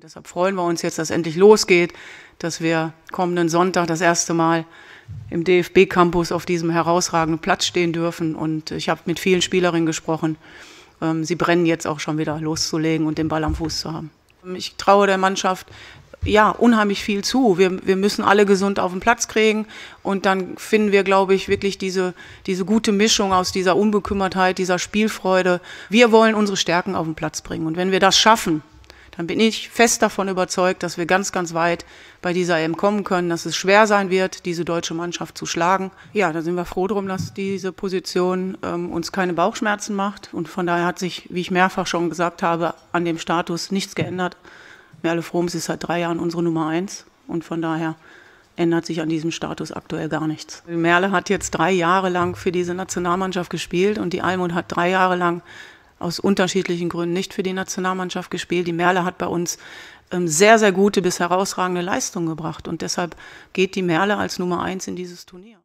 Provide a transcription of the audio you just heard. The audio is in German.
Und deshalb freuen wir uns jetzt, dass endlich losgeht, dass wir kommenden Sonntag das erste Mal im DFB-Campus auf diesem herausragenden Platz stehen dürfen. Und ich habe mit vielen Spielerinnen gesprochen. Ähm, sie brennen jetzt auch schon wieder loszulegen und den Ball am Fuß zu haben. Ähm, ich traue der Mannschaft ja, unheimlich viel zu. Wir, wir müssen alle gesund auf den Platz kriegen und dann finden wir, glaube ich, wirklich diese, diese gute Mischung aus dieser Unbekümmertheit, dieser Spielfreude. Wir wollen unsere Stärken auf den Platz bringen und wenn wir das schaffen, dann bin ich fest davon überzeugt, dass wir ganz, ganz weit bei dieser EM kommen können, dass es schwer sein wird, diese deutsche Mannschaft zu schlagen. Ja, da sind wir froh drum, dass diese Position ähm, uns keine Bauchschmerzen macht. Und von daher hat sich, wie ich mehrfach schon gesagt habe, an dem Status nichts geändert. Merle Froms ist seit drei Jahren unsere Nummer eins. Und von daher ändert sich an diesem Status aktuell gar nichts. Merle hat jetzt drei Jahre lang für diese Nationalmannschaft gespielt und die Almut hat drei Jahre lang aus unterschiedlichen Gründen nicht für die Nationalmannschaft gespielt. Die Merle hat bei uns ähm, sehr, sehr gute bis herausragende Leistungen gebracht und deshalb geht die Merle als Nummer eins in dieses Turnier.